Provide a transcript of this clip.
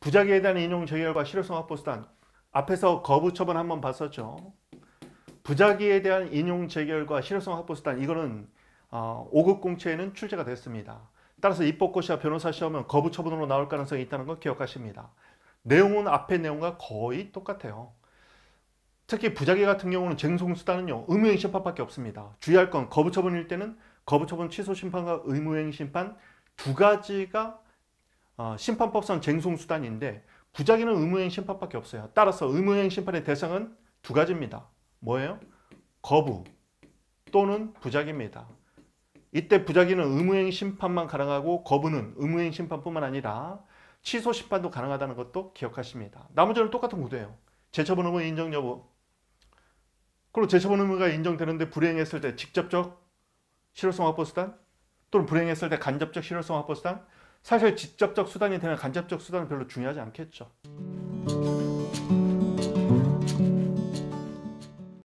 부작위에 대한 인용 재결과 실효성 확보 수단 앞에서 거부 처분 한번 봤었죠. 부작위에 대한 인용 재결과 실효성 확보 수단 이거는 어, 5급 공채에는 출제가 됐습니다. 따라서 입법고 시와 변호사 시험은 거부 처분으로 나올 가능성이 있다는 거 기억하십니다. 내용은 앞에 내용과 거의 똑같아요. 특히 부작위 같은 경우는 쟁송수단은요. 의무행심판밖에 없습니다. 주의할 건 거부 처분일 때는 거부 처분 취소 심판과 의무행심판 두 가지가 어, 심판법상 쟁송수단인데 부작위는 의무행 심판밖에 없어요. 따라서 의무행 심판의 대상은 두 가지입니다. 뭐예요? 거부 또는 부작입니다. 위 이때 부작위는 의무행 심판만 가능하고 거부는 의무행 심판뿐만 아니라 취소 심판도 가능하다는 것도 기억하십니다. 나머지는 똑같은 구도예요 재처분 의무 인정 여부. 그리고 재처분 의무가 인정되는데 불이행했을 때 직접적 실효성 확보 수단 또는 불행했을 때 간접적 실효성 확보수단 사실 직접적 수단이 되면 간접적 수단은 별로 중요하지 않겠죠.